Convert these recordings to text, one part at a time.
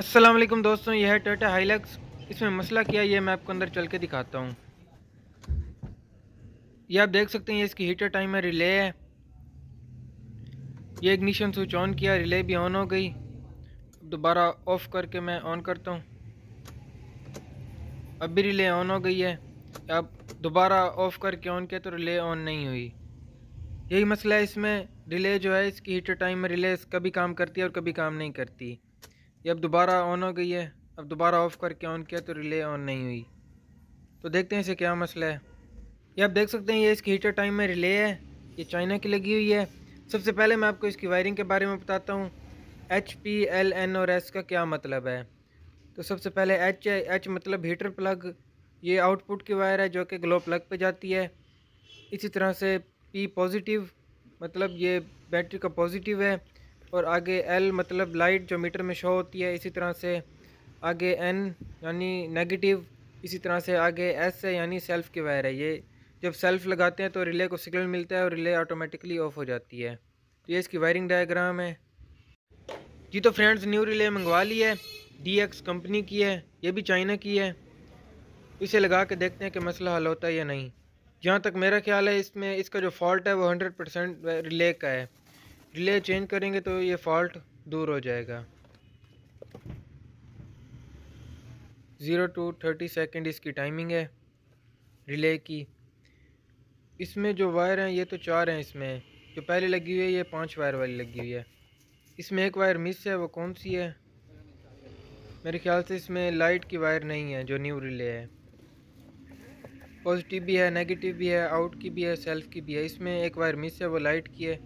वालेकुम दोस्तों यह है टाटा हाइलक्स इसमें मसला क्या ये मैं आपको अंदर चल के दिखाता हूँ ये आप देख सकते हैं ये इसकी हीटर टाइमर रिले है ये इग्निशन स्विच ऑन किया रिले भी ऑन हो गई दोबारा ऑफ करके मैं ऑन करता हूँ अब भी रिले ऑन हो गई है अब दोबारा ऑफ करके ऑन किया तो रिले ऑन नहीं हुई यही मसला है इसमें रिले जो है इसकी हीटर टाइम में रिले कभी काम करती है और कभी काम नहीं करती ये अब दोबारा ऑन हो गई है अब दोबारा ऑफ़ करके ऑन किया तो रिले ऑन नहीं हुई तो देखते हैं इसे क्या मसला है ये आप देख सकते हैं ये इसकी हीटर टाइम में रिले है ये चाइना की लगी हुई है सबसे पहले मैं आपको इसकी वायरिंग के बारे में बताता हूँ एच पी एल एन और एस का क्या मतलब है तो सबसे पहले एच है एच मतलब हीटर प्लग ये आउटपुट की वायर है जो कि ग्लो प्लग पे जाती है इसी तरह से पी पॉजिटिव मतलब ये बैटरी का पॉजिटिव है और आगे एल मतलब लाइट जो मीटर में शो होती है इसी तरह से आगे एन यानी नेगेटिव इसी तरह से आगे एस है यानी सेल्फ की वायर है ये जब सेल्फ लगाते हैं तो रिले को सिग्नल मिलता है और रिले ऑटोमेटिकली ऑफ हो जाती है तो ये इसकी वायरिंग डायग्राम है जी तो फ्रेंड्स न्यू रिले मंगवा ली है डी एक्स कंपनी की है ये भी चाइना की है इसे लगा के देखते हैं कि मसला हल होता है या नहीं जहाँ तक मेरा ख्याल है इसमें इसका जो फॉल्ट है वो हंड्रेड परसेंट रिले का है रिले चेंज करेंगे तो ये फॉल्ट दूर हो जाएगा ज़ीरो टू थर्टी सेकेंड इसकी टाइमिंग है रिले की इसमें जो वायर हैं ये तो चार हैं इसमें जो पहले लगी हुई है ये पांच वायर वाली लगी हुई है इसमें एक वायर मिस है वो कौन सी है मेरे ख्याल से इसमें लाइट की वायर नहीं है जो न्यू रिले है पॉजिटिव भी है नेगेटिव भी है आउट की भी है सेल्फ की भी है इसमें एक वायर मिस है वो लाइट की है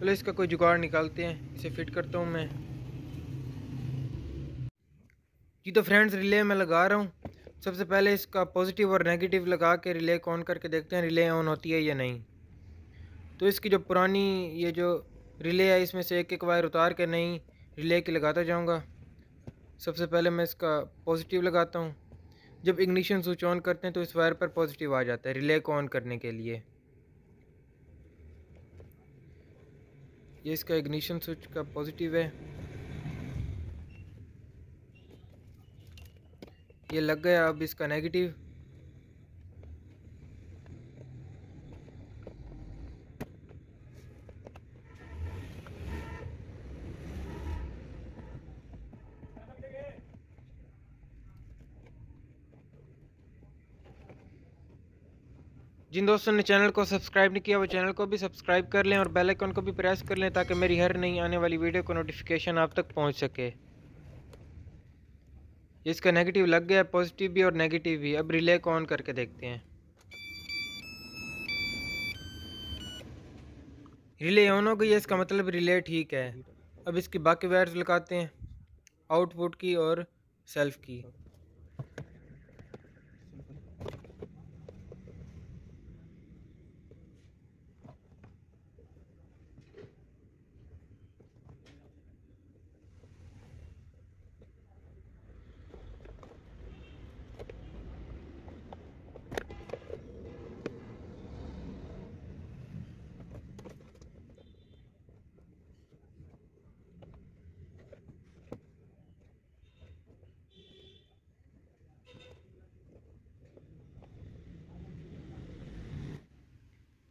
पहले इसका कोई जुगाड़ निकालते हैं इसे फिट करता हूँ मैं जी तो फ्रेंड्स रिले मैं लगा रहा हूँ सबसे पहले इसका पॉजिटिव और नेगेटिव लगा के रिले ऑन करके देखते हैं रिले ऑन होती है या नहीं तो इसकी जो पुरानी ये जो रिले है इसमें से एक एक वायर उतार के नहीं रिले की लगाता जाऊँगा सबसे पहले मैं इसका पॉजिटिव लगाता हूँ जब इग्निशन स्विच ऑन करते हैं तो इस वायर पर पॉजिटिव आ जाता है रिले को ऑन करने के लिए ये इसका इग्निशन स्विच का पॉजिटिव है ये लग गया अब इसका नेगेटिव जिन दोस्तों ने चैनल को सब्सक्राइब नहीं किया वो चैनल को भी सब्सक्राइब कर लें और बेल आइकन को भी प्रेस कर लें ताकि मेरी हर नई आने वाली वीडियो को नोटिफिकेशन आप तक पहुंच सके इसका नेगेटिव लग गया पॉजिटिव भी और नेगेटिव भी अब रिले को ऑन करके देखते हैं रिले ऑन हो गई है इसका मतलब रिले ठीक है अब इसकी बाकी वायर्स लगाते हैं आउटपुट की और सेल्फ की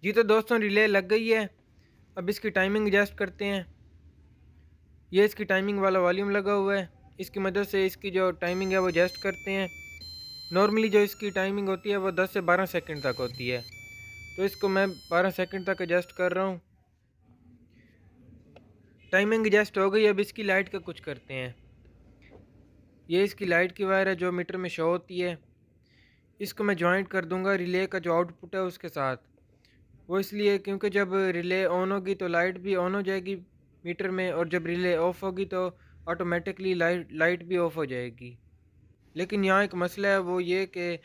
जी तो दोस्तों रिले लग गई है अब इसकी टाइमिंग एडजस्ट करते हैं ये इसकी टाइमिंग वाला वॉल्यूम लगा हुआ है इसकी मदद से इसकी जो टाइमिंग है वो एडजस्ट करते हैं नॉर्मली जो इसकी टाइमिंग होती है वो 10 से 12 सेकंड तक होती है तो इसको मैं 12 सेकंड तक एडजस्ट कर रहा हूँ टाइमिंग एडजस्ट हो गई अब इसकी लाइट का कुछ करते हैं ये इसकी लाइट की वायर है जो मीटर में शो होती है इसको मैं जॉइंट कर दूँगा रिले का जो आउटपुट है उसके साथ वो इसलिए क्योंकि जब रिले ऑन होगी तो लाइट भी ऑन हो जाएगी मीटर में और जब रिले ऑफ होगी तो ऑटोमेटिकली लाइट लाइट भी ऑफ हो जाएगी लेकिन यहाँ एक मसला है वो ये कि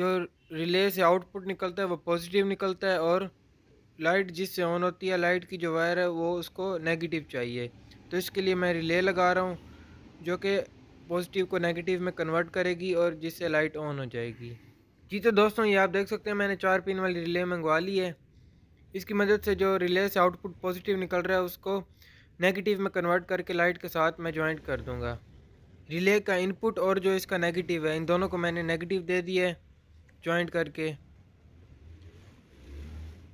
जो रिले से आउटपुट निकलता है वो पॉजिटिव निकलता है और लाइट जिससे ऑन होती है लाइट की जो वायर है वो उसको नेगेटिव चाहिए तो इसके लिए मैं रिले लगा रहा हूँ जो कि पॉजिटिव को नेगेटिव में कन्वर्ट करेगी और जिससे लाइट ऑन हो जाएगी जी तो दोस्तों ये आप देख सकते हैं मैंने चार पिन वाली रिले मंगवा ली है इसकी मदद से जो रिले से आउटपुट पॉजिटिव निकल रहा है उसको नेगेटिव में कन्वर्ट करके लाइट के साथ मैं ज्वाइंट कर दूंगा रिले का इनपुट और जो इसका नेगेटिव है इन दोनों को मैंने नेगेटिव दे दिए जॉइंट करके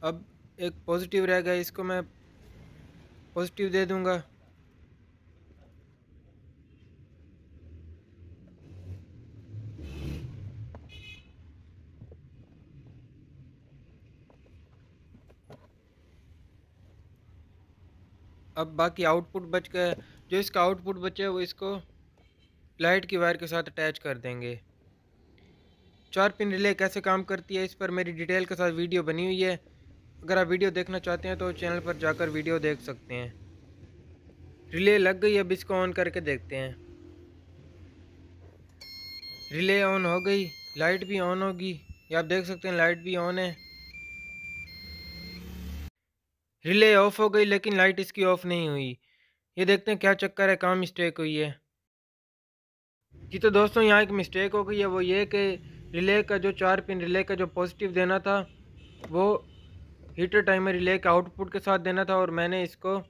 अब एक पॉजिटिव रहेगा इसको मैं पॉजिटिव दे दूंगा अब बाकी आउटपुट बच गया जो इसका आउटपुट बचा है वो इसको लाइट की वायर के साथ अटैच कर देंगे चार पिन रिले कैसे काम करती है इस पर मेरी डिटेल के साथ वीडियो बनी हुई है अगर आप वीडियो देखना चाहते हैं तो चैनल पर जाकर वीडियो देख सकते हैं रिले लग गई अब इसको ऑन करके देखते हैं रिले ऑन हो गई लाइट भी ऑन होगी या आप देख सकते हैं लाइट भी ऑन है रिले ऑफ हो गई लेकिन लाइट इसकी ऑफ नहीं हुई ये देखते हैं क्या चक्कर है कहाँ मिस्टेक हुई है जी तो दोस्तों यहाँ एक मिस्टेक हो गई है वो ये कि रिले का जो चार पिन रिले का जो पॉजिटिव देना था वो हीटर टाइमर रिले के आउटपुट के साथ देना था और मैंने इसको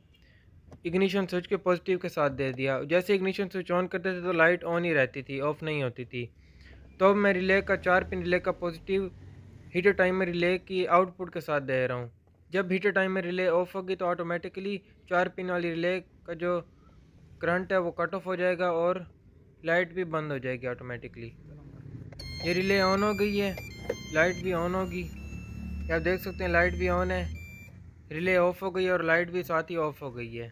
इग्निशन स्विच के पॉजिटिव के साथ दे दिया जैसे इग्निशन स्विच ऑन करते थे तो लाइट ऑन ही रहती थी ऑफ नहीं होती थी तो अब मैं रिले का चार पिन रिले का पॉजिटिव हीटर टाइमर रिले की आउटपुट के साथ दे रहा हूँ जब हीटर टाइम में रिले ऑफ होगी तो ऑटोमेटिकली चार पिन वाली रिले का जो करंट है वो कट ऑफ हो जाएगा और लाइट भी बंद हो जाएगी ऑटोमेटिकली ये रिले ऑन हो गई है लाइट भी ऑन होगी आप देख सकते हैं लाइट भी ऑन है रिले ऑफ हो गई है और लाइट भी साथ ही ऑफ हो गई है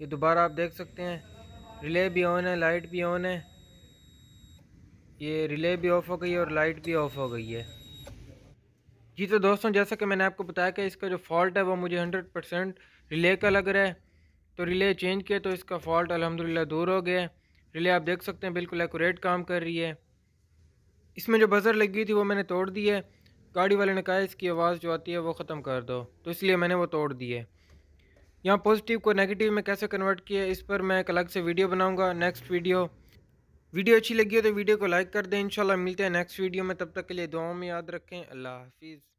ये दोबारा आप देख सकते हैं रिले भी ऑन है लाइट भी ऑन है ये रिले भी ऑफ हो गई और लाइट भी ऑफ हो गई है जी तो दोस्तों जैसा कि मैंने आपको बताया कि इसका जो फॉल्ट है वो मुझे हंड्रेड परसेंट रिले का लग रहा है तो रिले चेंज किया तो इसका फॉल्ट अलहमदिल्ला दूर हो गया रिले आप देख सकते हैं बिल्कुल एकूरेट काम कर रही है इसमें जो बज़र लगी थी वो मैंने तोड़ दी है गाड़ी वाले ने कहा इसकी आवाज़ जो आती है वो ख़त्म कर दो तो इसलिए मैंने वो तोड़ दी है यहाँ पॉजिटिव को नेगेटिव में कैसे कन्वर्ट किया इस पर मैं एक अलग से वीडियो बनाऊँगा नेक्स्ट वीडियो वीडियो अच्छी लगी हो तो वीडियो को लाइक कर दें इंशाल्लाह मिलते हैं नेक्स्ट वीडियो में तब तक के लिए दुआओं में याद रखें अल्लाह हाफिज़